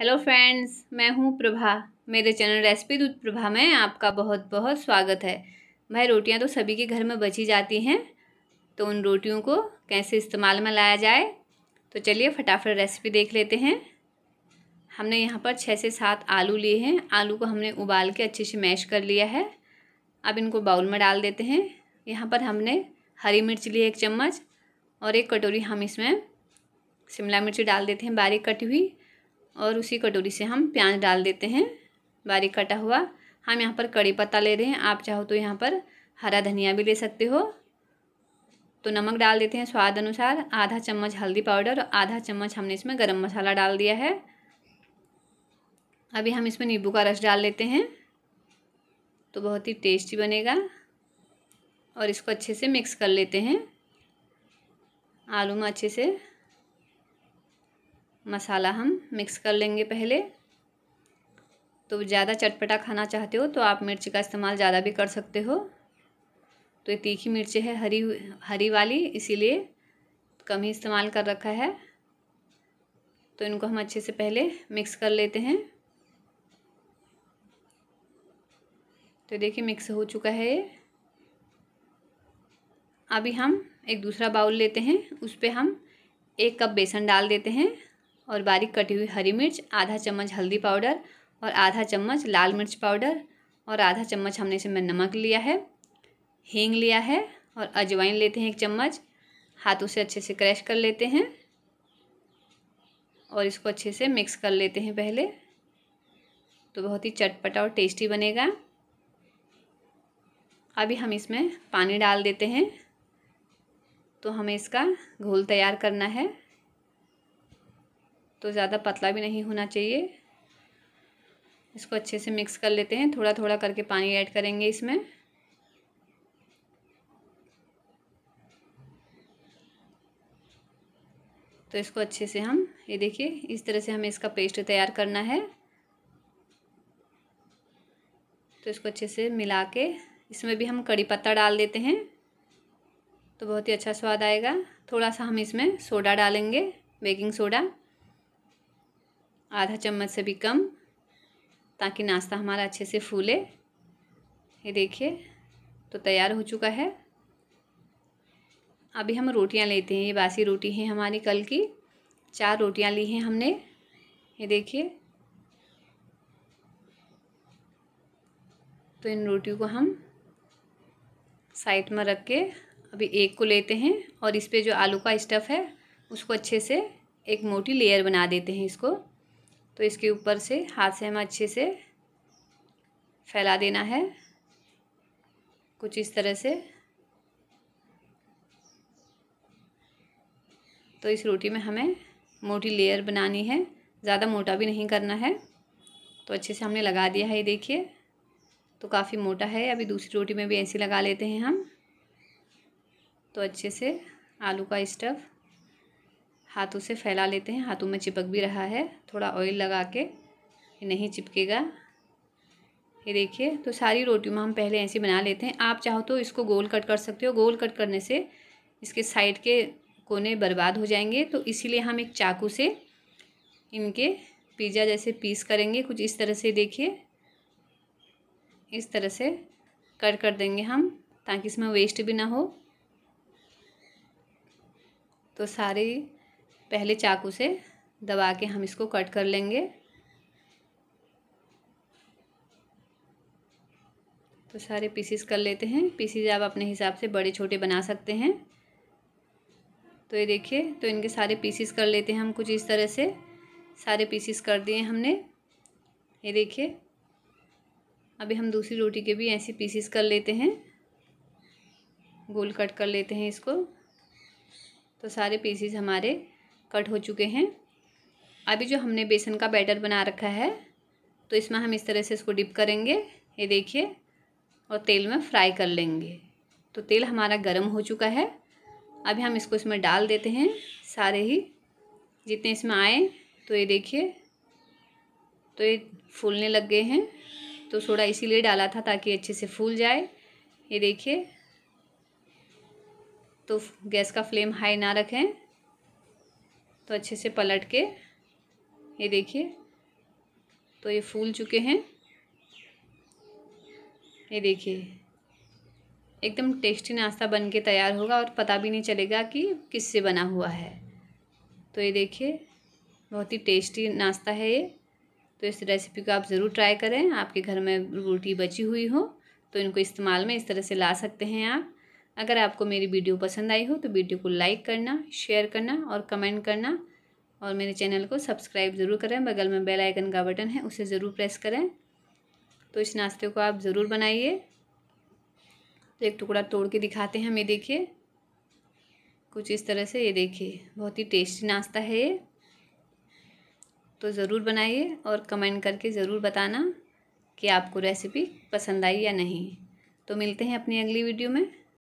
hello friends मैं हूँ प्रभा मेरे चैनल रेसिपी दूध प्रभा में आपका बहुत बहुत स्वागत है भाई रोटियाँ तो सभी के घर में बची जाती हैं तो उन रोटियों को कैसे इस्तेमाल में लाया जाए तो चलिए फटाफट रेसिपी देख लेते हैं हमने यहाँ पर छः से सात आलू लिए हैं आलू को हमने उबाल के अच्छे से मैश कर लिया है अब इनको बाउल में डाल देते हैं यहाँ पर हमने हरी मिर्च ली एक चम्मच और एक कटोरी हम इसमें शिमला मिर्ची डाल देते हैं बारीक कटी हुई और उसी कटोरी से हम प्याज डाल देते हैं बारीक कटा हुआ हम यहाँ पर कड़ी पत्ता ले रहे हैं आप चाहो तो यहाँ पर हरा धनिया भी ले सकते हो तो नमक डाल देते हैं स्वाद अनुसार आधा चम्मच हल्दी पाउडर और आधा चम्मच हमने इसमें गरम मसाला डाल दिया है अभी हम इसमें नींबू का रस डाल लेते हैं तो बहुत ही टेस्टी बनेगा और इसको अच्छे से मिक्स कर लेते हैं आलू में अच्छे से मसाला हम मिक्स कर लेंगे पहले तो ज़्यादा चटपटा खाना चाहते हो तो आप मिर्च का इस्तेमाल ज़्यादा भी कर सकते हो तो ये तीखी मिर्च है हरी हरी वाली इसीलिए कम ही इस्तेमाल कर रखा है तो इनको हम अच्छे से पहले मिक्स कर लेते हैं तो देखिए मिक्स हो चुका है ये अभी हम एक दूसरा बाउल लेते हैं उस पर हम एक कप बेसन डाल देते हैं और बारीक कटी हुई हरी मिर्च आधा चम्मच हल्दी पाउडर और आधा चम्मच लाल मिर्च पाउडर और आधा चम्मच हमने इसमें नमक लिया है हींग लिया है और अजवाइन लेते हैं एक चम्मच हाथों से अच्छे से क्रैश कर लेते हैं और इसको अच्छे से मिक्स कर लेते हैं पहले तो बहुत ही चटपटा और टेस्टी बनेगा अभी हम इसमें पानी डाल देते हैं तो हमें इसका घोल तैयार करना है तो ज़्यादा पतला भी नहीं होना चाहिए इसको अच्छे से मिक्स कर लेते हैं थोड़ा थोड़ा करके पानी ऐड करेंगे इसमें तो इसको अच्छे से हम ये देखिए इस तरह से हमें इसका पेस्ट तैयार करना है तो इसको अच्छे से मिला के इसमें भी हम कड़ी पत्ता डाल देते हैं तो बहुत ही अच्छा स्वाद आएगा थोड़ा सा हम इसमें सोडा डालेंगे बेकिंग सोडा आधा चम्मच से भी कम ताकि नाश्ता हमारा अच्छे से फूले ये देखिए तो तैयार हो चुका है अभी हम रोटियां लेते हैं ये बासी रोटी है हमारी कल की चार रोटियां ली हैं हमने ये देखिए तो इन रोटियों को हम साइड में रख के अभी एक को लेते हैं और इस पर जो आलू का स्टफ़ है उसको अच्छे से एक मोटी लेयर बना देते हैं इसको तो इसके ऊपर से हाथ से हमें अच्छे से फैला देना है कुछ इस तरह से तो इस रोटी में हमें मोटी लेयर बनानी है ज़्यादा मोटा भी नहीं करना है तो अच्छे से हमने लगा दिया है ये देखिए तो काफ़ी मोटा है अभी दूसरी रोटी में भी ऐसी लगा लेते हैं हम तो अच्छे से आलू का स्टफ़ हाथों से फैला लेते हैं हाथों में चिपक भी रहा है थोड़ा ऑयल लगा के ये नहीं चिपकेगा ये देखिए तो सारी रोटियों में हम पहले ऐसे बना लेते हैं आप चाहो तो इसको गोल कट कर सकते हो गोल कट करने से इसके साइड के कोने बर्बाद हो जाएंगे तो इसीलिए हम एक चाकू से इनके पिज़्ज़ा जैसे पीस करेंगे कुछ इस तरह से देखिए इस तरह से कट कर देंगे हम ताकि इसमें वेस्ट भी ना हो तो सारी पहले चाकू से दबा के हम इसको कट कर लेंगे तो सारे पीसीस कर लेते हैं पीसीस आप अपने हिसाब से बड़े छोटे बना सकते हैं तो ये देखिए तो इनके सारे पीसीस कर लेते हैं हम कुछ इस तरह से सारे पीसीस कर दिए हमने ये देखिए अभी हम दूसरी रोटी के भी ऐसे पीसीस कर लेते हैं गोल कट कर लेते हैं इसको तो सारे पीसीस हमारे कट हो चुके हैं अभी जो हमने बेसन का बैटर बना रखा है तो इसमें हम इस तरह से इसको डिप करेंगे ये देखिए और तेल में फ्राई कर लेंगे तो तेल हमारा गर्म हो चुका है अभी हम इसको इसमें डाल देते हैं सारे ही जितने इसमें आए तो ये देखिए तो ये फूलने लग गए हैं तो सोडा इसीलिए डाला था ताकि अच्छे से फूल जाए ये देखिए तो गैस का फ्लेम हाई ना रखें तो अच्छे से पलट के ये देखिए तो ये फूल चुके हैं ये देखिए एकदम टेस्टी नाश्ता बन के तैयार होगा और पता भी नहीं चलेगा कि किससे बना हुआ है तो ये देखिए बहुत ही टेस्टी नाश्ता है ये तो इस रेसिपी को आप ज़रूर ट्राई करें आपके घर में रोटी बची हुई हो तो इनको इस्तेमाल में इस तरह से ला सकते हैं आप अगर आपको मेरी वीडियो पसंद आई हो तो वीडियो को लाइक करना शेयर करना और कमेंट करना और मेरे चैनल को सब्सक्राइब ज़रूर करें बगल में बेल आइकन का बटन है उसे ज़रूर प्रेस करें तो इस नाश्ते को आप ज़रूर बनाइए तो एक टुकड़ा तोड़ के दिखाते हैं हमें देखिए कुछ इस तरह से ये देखिए बहुत ही टेस्टी नाश्ता है ये तो ज़रूर बनाइए और कमेंट करके ज़रूर बताना कि आपको रेसिपी पसंद आई या नहीं तो मिलते हैं अपनी अगली वीडियो में